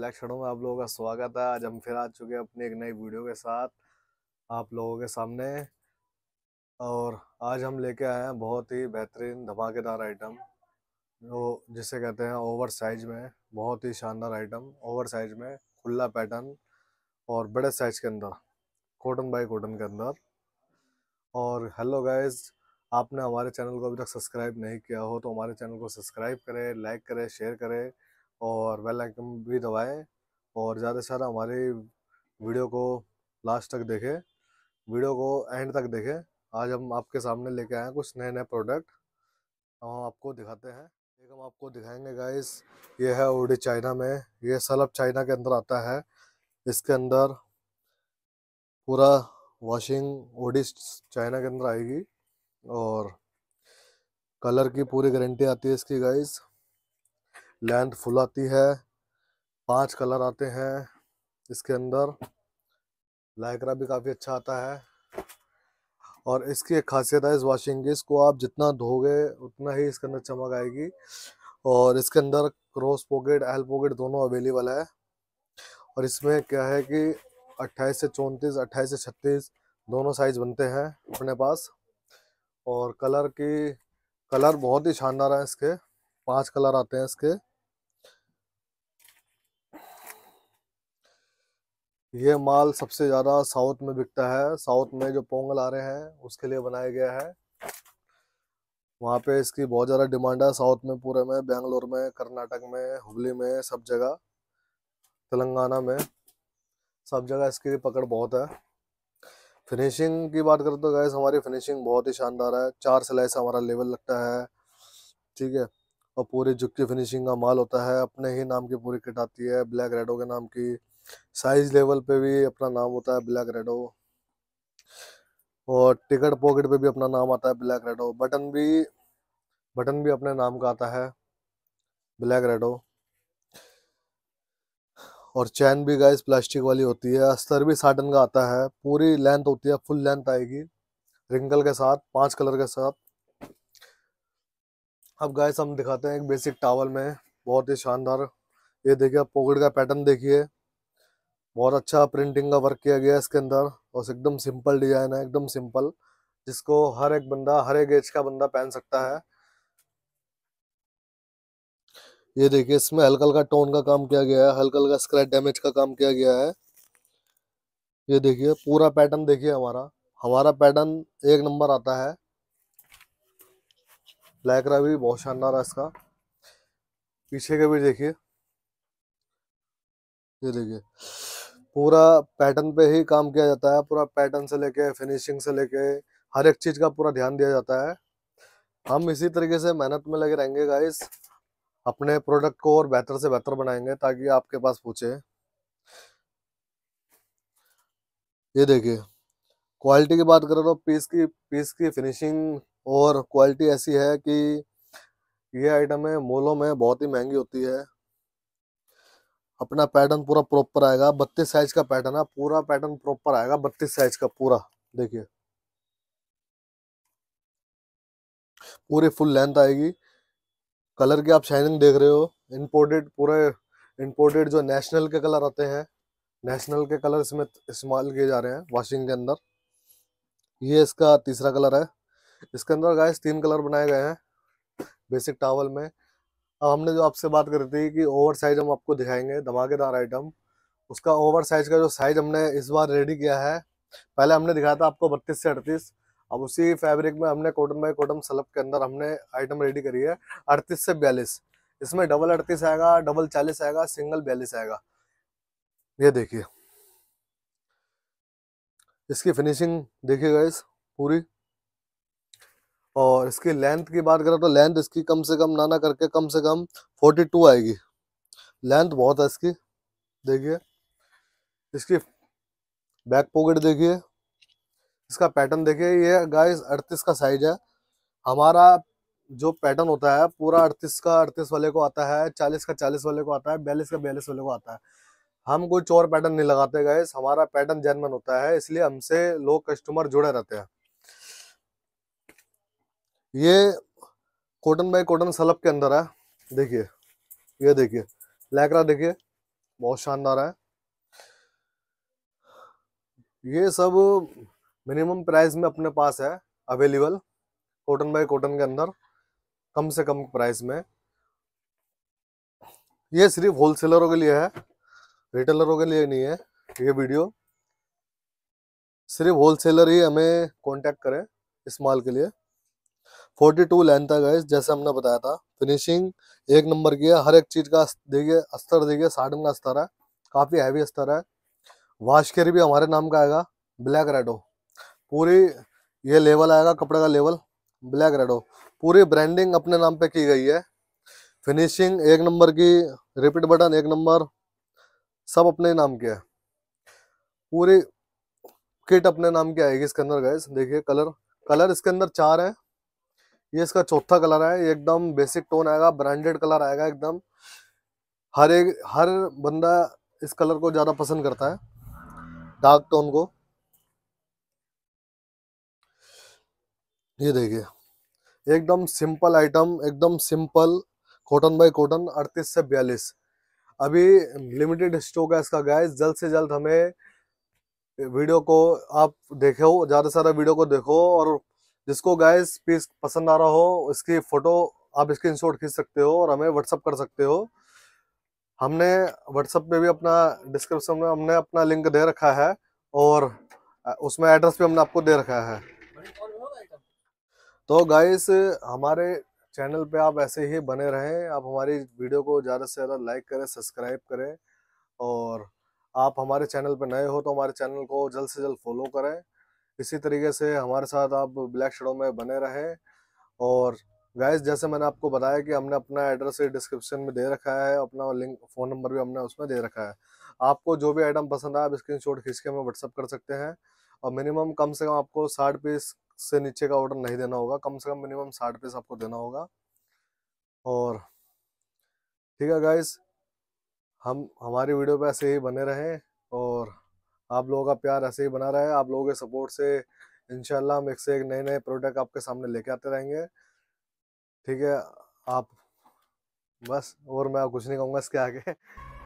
black शडो में आप लोगों का स्वागत है आज हम फिर आ चुके हैं अपने एक नई वीडियो के साथ आप लोगों के सामने और आज हम लेके आए हैं बहुत ही बेहतरीन धमाकेदार आइटम जो जिसे कहते हैं ओवर साइज में बहुत ही शानदार आइटम ओवर साइज में खुला पैटर्न और बड़े साइज के अंदर कॉटन बाई कॉटन के अंदर और हेलो गाइज़ आपने हमारे चैनल को अभी तक सब्सक्राइब नहीं किया हो तो हमारे चैनल को सब्सक्राइब करें लाइक करें शेयर करें और वेलकम आइकन भी दबाएं और ज़्यादा से ज़्यादा हमारे वीडियो को लास्ट तक देखें वीडियो को एंड तक देखें आज हम आपके सामने लेके आए हैं कुछ नए नए प्रोडक्ट हम आपको दिखाते हैं एक हम आपको दिखाएंगे गाइस ये है ओडी चाइना में ये सलब चाइना के अंदर आता है इसके अंदर पूरा वॉशिंग ओडी चाइना के अंदर आएगी और कलर की पूरी गारंटी आती है इसकी गाइस लेंथ फुल आती है पांच कलर आते हैं इसके अंदर लाइकरा भी काफ़ी अच्छा आता है और इसकी एक खासियत है इस वॉशिंग इसको आप जितना धोगे उतना ही इसके अंदर चमक आएगी और इसके अंदर क्रॉस पॉकेट एल पॉकेट दोनों अवेलेबल है और इसमें क्या है कि 28 से चौंतीस 28 से 36 दोनों साइज बनते हैं अपने पास और कलर की कलर बहुत ही शानदार है इसके पांच कलर आते हैं इसके ये माल सबसे ज़्यादा साउथ में बिकता है साउथ में जो पोंगल आ रहे हैं उसके लिए बनाया गया है वहाँ पे इसकी बहुत ज़्यादा डिमांड है साउथ में पूरे में बेंगलोर में कर्नाटक में हुबली में सब जगह तेलंगाना में सब जगह इसकी पकड़ बहुत है फिनिशिंग की बात करें तो गैस हमारी फिनिशिंग बहुत ही शानदार है चार सिलाई से हमारा लेवल लगता है ठीक है और पूरी झुकती फिनिशिंग का माल होता है अपने ही नाम की पूरी किट आती है ब्लैक रेडो के नाम की साइज लेवल पे भी अपना नाम होता है ब्लैक रेडो और टिकट पॉकेट पे भी अपना नाम आता है ब्लैक रेडो बटन भी बटन भी अपने नाम का आता है ब्लैक रेडो और चैन भी गाइस प्लास्टिक वाली होती है अस्तर भी साटन का आता है पूरी लेंथ होती है फुल लेंथ आएगी रिंकल के साथ पांच कलर के साथ अब गाइस हम दिखाते हैं एक बेसिक टावल में बहुत ही शानदार ये देखिए पॉकेट का पैटर्न देखिए बहुत अच्छा प्रिंटिंग का वर्क किया गया है इसके अंदर और एकदम सिंपल डिजाइन है एकदम सिंपल जिसको हर एक बंदा हर एक एज का बंदा पहन सकता है ये देखिए इसमें हल्का हल्का टोन का काम किया गया है हल्का हल्का स्क्रैच डैमेज का काम किया गया है ये देखिए पूरा पैटर्न देखिए हमारा हमारा पैटर्न एक नंबर आता है ब्लैक रहा भी बहुत शानदार है इसका पीछे का भी देखिए ये देखिए पूरा पैटर्न पे ही काम किया जाता है पूरा पैटर्न से लेके फिनिशिंग से लेके हर एक चीज़ का पूरा ध्यान दिया जाता है हम इसी तरीके से मेहनत में लगे रहेंगे गाइस अपने प्रोडक्ट को और बेहतर से बेहतर बनाएंगे ताकि आपके पास पूछे ये देखिए क्वालिटी की बात करें तो पीस की पीस की फिनिशिंग और क्वालिटी ऐसी है कि ये आइटमें मोलों में बहुत ही महंगी होती है अपना पैटर्न पूरा प्रॉपर आएगा बत्तीस साइज का पैटर्न है पूरा पैटर्न प्रॉपर आएगा बत्तीस साइज का पूरा देखिए पूरी फुल लेंथ आएगी कलर की आप शाइनिंग देख रहे हो इम्पोर्टेड पूरे इम्पोर्टेड जो नेशनल के कलर आते हैं नेशनल के कलर इसमें इस्तेमाल किए जा रहे हैं वॉशिंग के अंदर ये इसका तीसरा कलर है इसके अंदर गाइस तीन कलर बनाए गए हैं बेसिक टावल में अब हमने जो आपसे बात करी थी कि ओवर साइज हम आपको दिखाएंगे धमाकेदार आइटम उसका ओवर साइज का जो साइज हमने इस बार रेडी किया है पहले हमने दिखाया था आपको बत्तीस से अड़तीस अब उसी फैब्रिक में हमने कॉटन बाई कॉटन सलब के अंदर हमने आइटम रेडी करी है अड़तीस से बयालीस इसमें डबल अड़तीस आएगा डबल चालीस आएगा सिंगल बयालीस आएगा ये देखिए इसकी फिनिशिंग देखिएगा इस पूरी और इसकी लेंथ की बात करें तो लेंथ इसकी कम से कम ना करके कम से कम फोर्टी टू आएगी लेंथ बहुत है इसकी देखिए इसकी बैक पॉकेट देखिए इसका पैटर्न देखिए ये गाइस अड़तीस का साइज है हमारा जो पैटर्न होता है पूरा अड़तीस का अड़तीस वाले को आता है चालीस का चालीस वाले को आता है बयालीस का बयालीस वाले को आता है हम कोई चोर पैटर्न नहीं लगाते गाइस हमारा पैटर्न जर्मन होता है इसलिए हमसे लोग कस्टमर जुड़े रहते हैं ये कॉटन बाई कॉटन सलब के अंदर है देखिए ये देखिए लैकरा देखिए बहुत शानदार है ये सब मिनिमम प्राइस में अपने पास है अवेलेबल कॉटन बाई कॉटन के अंदर कम से कम प्राइस में ये सिर्फ होलसेलरों के लिए है रिटेलरों के लिए नहीं है ये वीडियो सिर्फ होलसेलर ही हमें कांटेक्ट करें इस माल के लिए फोर्टी टू लेंथ था गाइस जैसे हमने बताया था फिनिशिंग एक नंबर की है हर एक चीज़ का देखिए अस्तर देखिए साडन का अस्तर है काफ़ी हैवी अस्तर है वाशकेर भी हमारे नाम का आएगा ब्लैक रेडो पूरी ये लेवल आएगा कपड़े का लेवल ब्लैक रेडो पूरी ब्रांडिंग अपने नाम पे की गई है फिनिशिंग एक नंबर की रिपीट बटन एक नंबर सब अपने नाम के है पूरी किट अपने नाम की आएगी इसके अंदर गैस देखिए कलर कलर इसके अंदर चार है ये इसका चौथा कलर है एकदम बेसिक टोन आएगा ब्रांडेड कलर आएगा एकदम हर एक हर बंदा इस कलर को ज़्यादा पसंद करता है डार्क टोन को ये देखिए एकदम सिंपल आइटम एकदम सिंपल कॉटन बाय कॉटन अड़तीस से बयालीस अभी लिमिटेड स्टॉक है इसका गैस जल्द से जल्द हमें वीडियो को आप देखो ज़्यादा सारा वीडियो को देखो और जिसको गाइस पीस पसंद आ रहा हो इसकी फ़ोटो आप स्क्रीन शॉट खींच सकते हो और हमें व्हाट्सअप कर सकते हो हमने व्हाट्सअप में भी अपना डिस्क्रिप्शन में हमने अपना लिंक दे रखा है और उसमें एड्रेस भी हमने आपको दे रखा है तो गाइस हमारे चैनल पे आप ऐसे ही बने रहें आप हमारी वीडियो को ज़्यादा से ज़्यादा लाइक करें सब्सक्राइब करें और आप हमारे चैनल पे नए हो तो हमारे चैनल को जल्द से जल्द फॉलो करें इसी तरीके से हमारे साथ आप ब्लैक शेडो में बने रहें और गाइस जैसे मैंने आपको बताया कि हमने अपना एड्रेस डिस्क्रिप्शन में दे रखा है अपना लिंक फ़ोन नंबर भी हमने उसमें दे रखा है आपको जो भी आइटम पसंद आए आप स्क्रीन शॉट खींच के हमें व्हाट्सअप कर सकते हैं और मिनिमम कम से कम आपको साठ पीस से नीचे का ऑर्डर नहीं देना होगा कम से कम मिनिमम साठ पीस आपको देना होगा और ठीक है गाइस हम हमारी वीडियो पर ऐसे ही बने रहें और आप लोगों का प्यार ऐसे ही बना रहा है आप लोगों के सपोर्ट से इनशाला हम एक से एक नए नए प्रोडक्ट आपके सामने लेके आते रहेंगे ठीक है आप बस और मैं कुछ नहीं कहूँगा इसके आगे